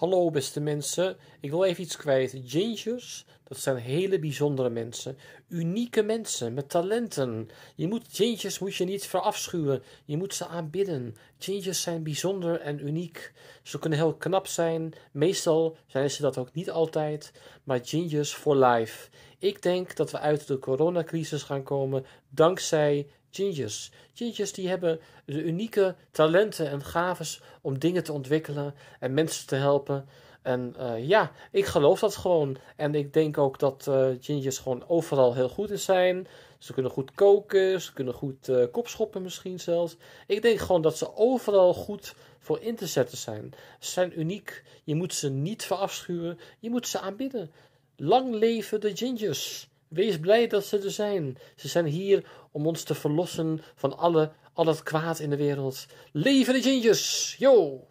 Hallo beste mensen, ik wil even iets kwijt. Gingers dat zijn hele bijzondere mensen. Unieke mensen met talenten. Je moet, changes moet je niet verafschuwen. Je moet ze aanbidden. Changes zijn bijzonder en uniek. Ze kunnen heel knap zijn. Meestal zijn ze dat ook niet altijd. Maar changes for life. Ik denk dat we uit de coronacrisis gaan komen dankzij Gingers. Gingers die hebben de unieke talenten en gaves om dingen te ontwikkelen en mensen te helpen. En eh, ja, ik geloof dat gewoon. En ik denk ook dat uh, eh, gingers gewoon overal heel goed in zijn. Ze kunnen goed koken, ze kunnen goed uh, eh, kopschoppen misschien zelfs. Ik denk gewoon dat ze overal goed voor in te zetten zijn. Ze zijn uniek. Je moet ze niet verafschuwen. Je moet ze aanbidden. Lang leven de gingers. Wees blij dat ze er zijn. Ze zijn hier om ons te verlossen van alle, al het kwaad in de wereld. Leven de gingers! Yo!